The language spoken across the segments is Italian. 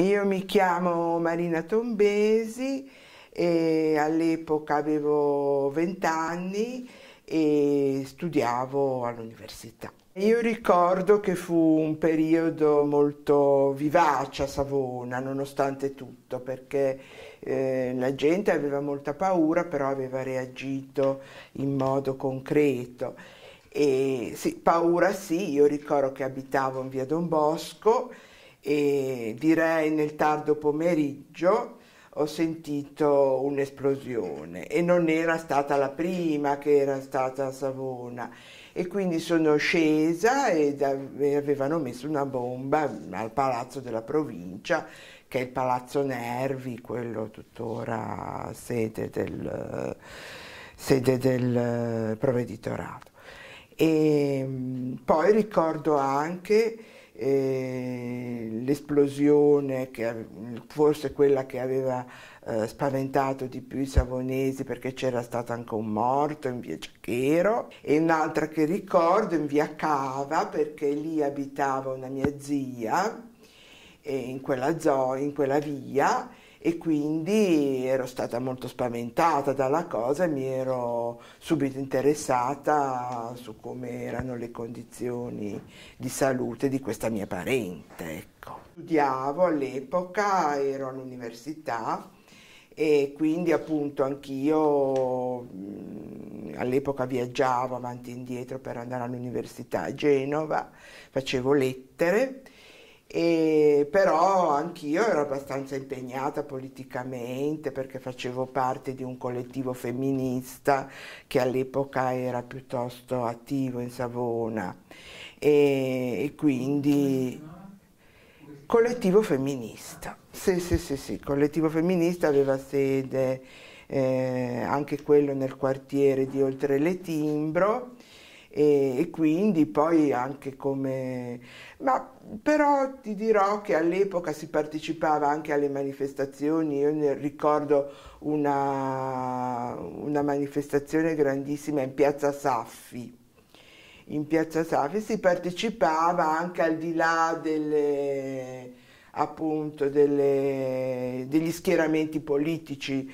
Io mi chiamo Marina Tombesi e all'epoca avevo 20 anni e studiavo all'università. Io ricordo che fu un periodo molto vivace a Savona, nonostante tutto, perché eh, la gente aveva molta paura, però aveva reagito in modo concreto. E, sì, paura sì, io ricordo che abitavo in via Don Bosco e direi nel tardo pomeriggio ho sentito un'esplosione e non era stata la prima che era stata a Savona e quindi sono scesa e avevano messo una bomba al palazzo della provincia che è il palazzo Nervi, quello tuttora sede del, sede del eh, provveditorato. E mm, poi ricordo anche eh, l'esplosione, che, forse quella che aveva eh, spaventato di più i savonesi perché c'era stato anche un morto in via Giacchero e un'altra che ricordo in via Cava perché lì abitava una mia zia eh, in quella, in quella via e quindi ero stata molto spaventata dalla cosa e mi ero subito interessata su come erano le condizioni di salute di questa mia parente. Ecco. Studiavo all'epoca, ero all'università e quindi appunto anch'io mm, all'epoca viaggiavo avanti e indietro per andare all'università a Genova, facevo lettere e però anch'io ero abbastanza impegnata politicamente perché facevo parte di un collettivo femminista che all'epoca era piuttosto attivo in Savona e, e quindi collettivo femminista, sì sì sì sì, collettivo femminista aveva sede eh, anche quello nel quartiere di Oltre le Timbro e, e quindi poi anche come... Ma però ti dirò che all'epoca si partecipava anche alle manifestazioni, io ricordo una, una manifestazione grandissima in piazza Saffi, in piazza Saffi si partecipava anche al di là delle, appunto, delle, degli schieramenti politici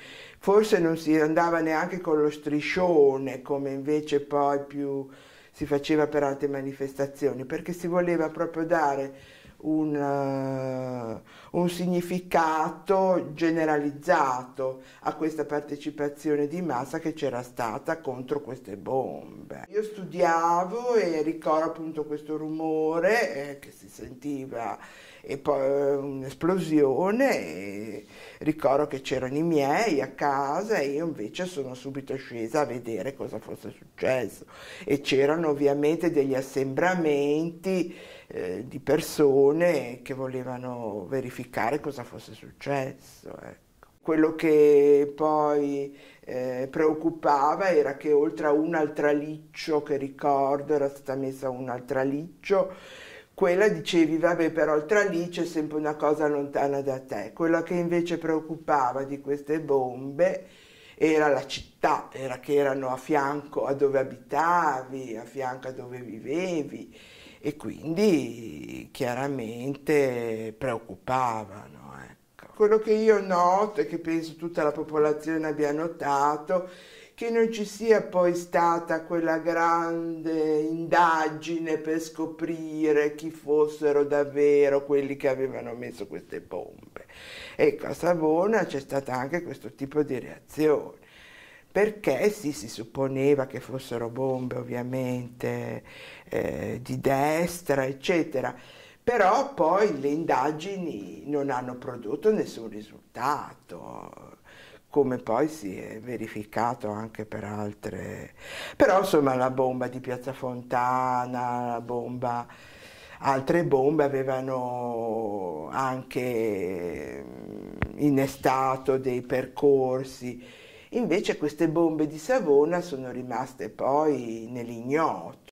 forse non si andava neanche con lo striscione come invece poi più si faceva per altre manifestazioni, perché si voleva proprio dare un, uh, un, significato generalizzato a questa partecipazione di massa che c'era stata contro queste bombe. Io studiavo e ricordo appunto questo rumore eh, che si sentiva e poi ehm, un'esplosione. ricordo che c'erano i miei a casa e io invece sono subito scesa a vedere cosa fosse successo. E c'erano ovviamente degli assembramenti eh, di persone che volevano verificare cosa fosse successo. Ecco. Quello che poi eh, preoccupava era che oltre a un altraliccio che ricordo era stata messa un altraliccio quella dicevi vabbè però il lì è sempre una cosa lontana da te, quella che invece preoccupava di queste bombe era la città, era che erano a fianco a dove abitavi, a fianco a dove vivevi e quindi chiaramente preoccupavano. Ecco. Quello che io noto e che penso tutta la popolazione abbia notato che non ci sia poi stata quella grande indagine per scoprire chi fossero davvero quelli che avevano messo queste bombe. Ecco, a Savona c'è stata anche questo tipo di reazione perché sì, si supponeva che fossero bombe ovviamente eh, di destra, eccetera, però poi le indagini non hanno prodotto nessun risultato come poi si è verificato anche per altre. Però insomma la bomba di Piazza Fontana, la bomba... altre bombe avevano anche mm, innestato dei percorsi. Invece queste bombe di Savona sono rimaste poi nell'ignoto.